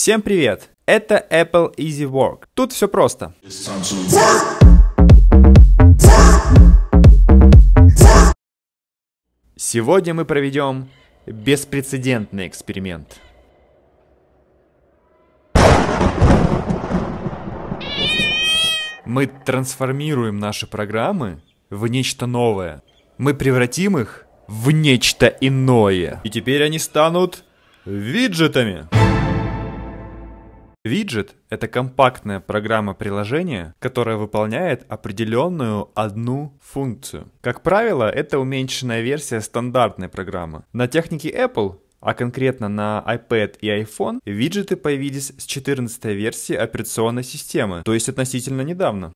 Всем привет! Это Apple Easy Work. Тут все просто. Сегодня мы проведем беспрецедентный эксперимент. Мы трансформируем наши программы в нечто новое. Мы превратим их в нечто иное. И теперь они станут виджетами. Виджет — это компактная программа приложения, которая выполняет определенную одну функцию. Как правило, это уменьшенная версия стандартной программы. На технике Apple а конкретно на iPad и iPhone виджеты появились с 14 версии операционной системы, то есть относительно недавно.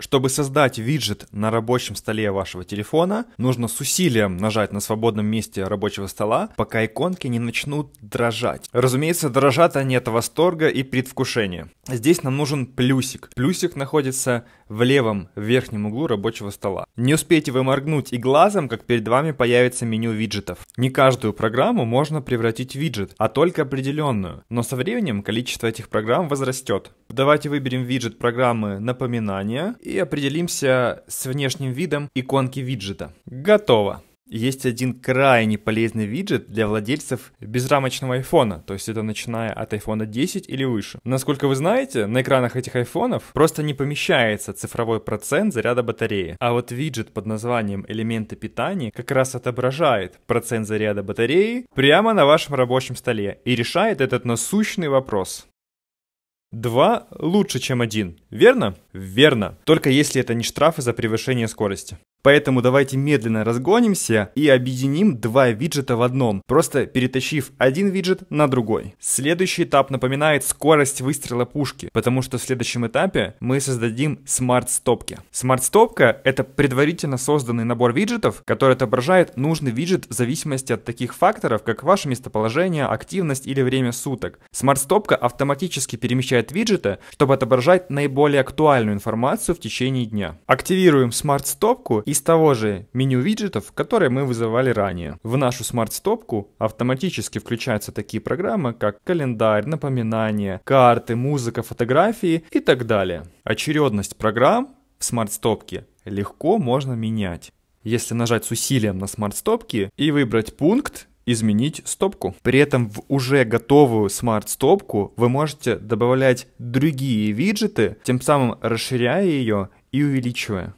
Чтобы создать виджет на рабочем столе вашего телефона, нужно с усилием нажать на свободном месте рабочего стола, пока иконки не начнут дрожать. Разумеется, дрожат они от восторга и предвкушения. Здесь нам нужен плюсик. Плюсик находится в левом верхнем углу рабочего стола. Не успеете вы моргнуть и глазом, как перед вами появится меню виджетов. Не каждую программу можно превратить в виджет, а только определенную, но со временем количество этих программ возрастет. Давайте выберем виджет программы «Напоминания» и определимся с внешним видом иконки виджета. Готово! Есть один крайне полезный виджет для владельцев безрамочного айфона, то есть это начиная от iPhone 10 или выше. Насколько вы знаете, на экранах этих айфонов просто не помещается цифровой процент заряда батареи, а вот виджет под названием «Элементы питания» как раз отображает процент заряда батареи прямо на вашем рабочем столе и решает этот насущный вопрос. Два лучше, чем один, верно? Верно, только если это не штрафы за превышение скорости. Поэтому давайте медленно разгонимся и объединим два виджета в одном, просто перетащив один виджет на другой. Следующий этап напоминает скорость выстрела пушки, потому что в следующем этапе мы создадим смарт-стопки. Смарт-стопка — это предварительно созданный набор виджетов, который отображает нужный виджет в зависимости от таких факторов, как ваше местоположение, активность или время суток. Смарт-стопка автоматически перемещает виджеты, чтобы отображать наиболее актуальную информацию в течение дня. Активируем смарт-стопку из того же меню виджетов, которые мы вызывали ранее. В нашу смарт-стопку автоматически включаются такие программы, как календарь, напоминания, карты, музыка, фотографии и так далее. Очередность программ в смарт-стопке легко можно менять. Если нажать с усилием на смарт-стопки и выбрать пункт изменить стопку. При этом в уже готовую смарт-стопку вы можете добавлять другие виджеты, тем самым расширяя ее и увеличивая.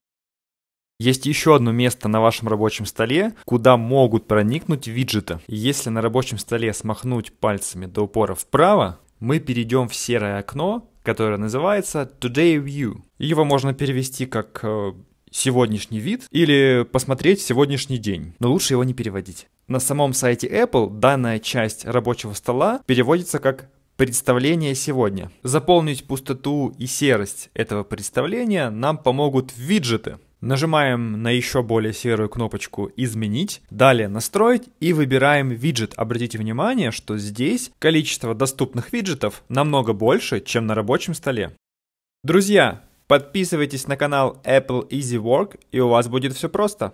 Есть еще одно место на вашем рабочем столе, куда могут проникнуть виджеты. Если на рабочем столе смахнуть пальцами до упора вправо, мы перейдем в серое окно, которое называется Today View. Его можно перевести как э, сегодняшний вид или посмотреть сегодняшний день, но лучше его не переводить. На самом сайте Apple данная часть рабочего стола переводится как представление сегодня. Заполнить пустоту и серость этого представления нам помогут виджеты. Нажимаем на еще более серую кнопочку «Изменить», далее «Настроить» и выбираем «Виджет». Обратите внимание, что здесь количество доступных виджетов намного больше, чем на рабочем столе. Друзья, подписывайтесь на канал Apple Easy Work, и у вас будет все просто.